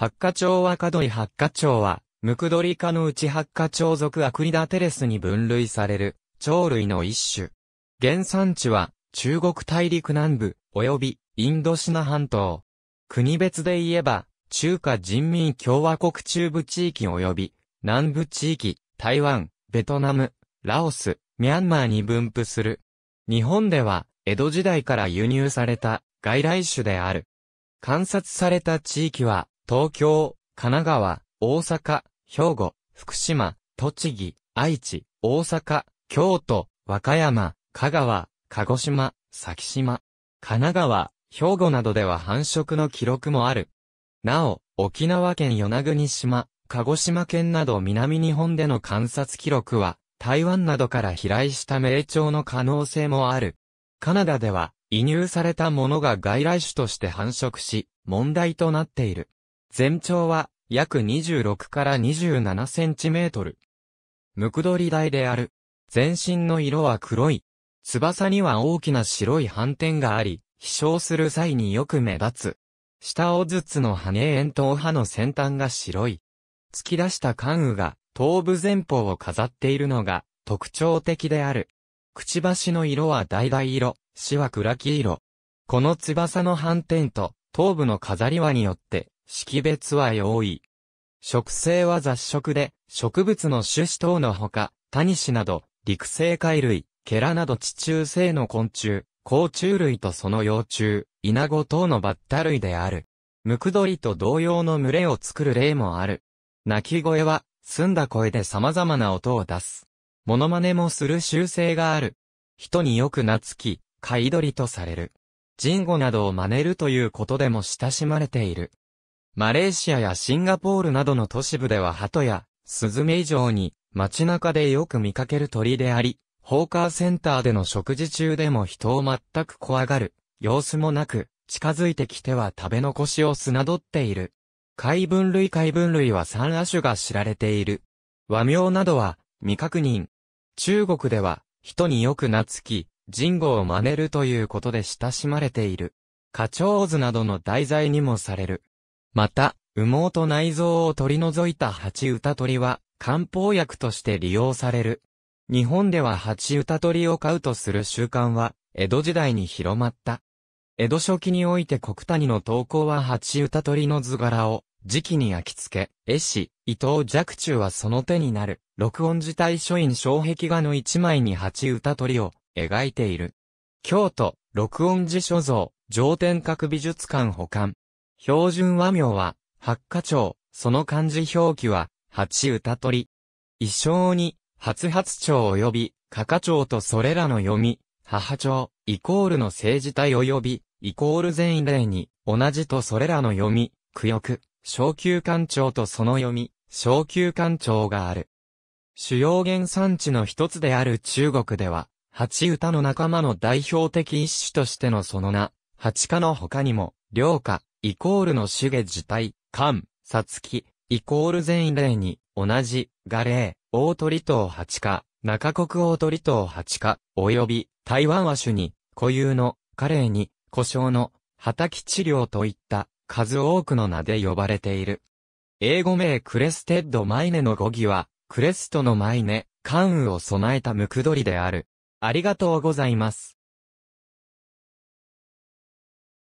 八花鳥角井八花鳥は、ムクドリ科のうち八花鳥属アクリダテレスに分類される、鳥類の一種。原産地は、中国大陸南部、及び、インドシナ半島。国別で言えば、中華人民共和国中部地域及び、南部地域、台湾、ベトナム、ラオス、ミャンマーに分布する。日本では、江戸時代から輸入された外来種である。観察された地域は、東京、神奈川、大阪、兵庫、福島、栃木、愛知、大阪、京都、和歌山、香川、鹿児島、先島、神奈川、兵庫などでは繁殖の記録もある。なお、沖縄県与那国島、鹿児島県など南日本での観察記録は、台湾などから飛来した名鳥の可能性もある。カナダでは、移入されたものが外来種として繁殖し、問題となっている。全長は約26から27センチメートル。ムクドリ大である。全身の色は黒い。翼には大きな白い斑点があり、飛翔する際によく目立つ。下尾筒の羽円筒刃の先端が白い。突き出した関羽が頭部前方を飾っているのが特徴的である。くちばしの色は橙色、死は暗黄色。この翼の斑点と頭部の飾り輪によって識別は容易。植生は雑食で、植物の種子等のほか、タニシなど、陸生貝類、ケラなど地中生の昆虫、甲虫類とその幼虫、イナゴ等のバッタ類である。ムクドリと同様の群れを作る例もある。鳴き声は、澄んだ声で様々な音を出す。モノマネもする習性がある。人によく懐き、飼い鳥とされる。ジンゴなどを真似るということでも親しまれている。マレーシアやシンガポールなどの都市部では鳩や、スズメ以上に、街中でよく見かける鳥であり、ホーカーセンターでの食事中でも人を全く怖がる、様子もなく、近づいてきては食べ残しをすなどっている。貝分類貝分類は3亜種が知られている。和名などは、未確認。中国では、人によく懐き、人語を真似るということで親しまれている。花鳥図などの題材にもされる。また、羽毛と内臓を取り除いた蜂歌鳥は、漢方薬として利用される。日本では蜂歌鳥を飼うとする習慣は、江戸時代に広まった。江戸初期において国谷の投稿は蜂歌鳥の図柄を、時期に焼き付け、絵師、伊藤若冲はその手になる、録音自体書院障壁画の一枚に蜂歌鳥を描いている。京都、録音寺所蔵、上天閣美術館保管。標準和名は、八花鳥、その漢字表記は、八歌鳥。一生に、初発鳥及び、かか鳥とそれらの読み、母鳥、イコールの政治体及び、イコール全例に、同じとそれらの読み、苦欲、小級官鳥とその読み、小級官鳥がある。主要原産地の一つである中国では、八歌の仲間の代表的一種としてのその名、八歌の他にも、良歌、イコールの主下自体、間、さつき、イコール全員例に、同じ、ガレー、大鳥島八か、中国大鳥島八か、及び、台湾和種に、固有の、カレーに、故障の、畑治療といった、数多くの名で呼ばれている。英語名クレステッドマイネの語義は、クレストのマイネ、関羽を備えたムクドリである。ありがとうございます。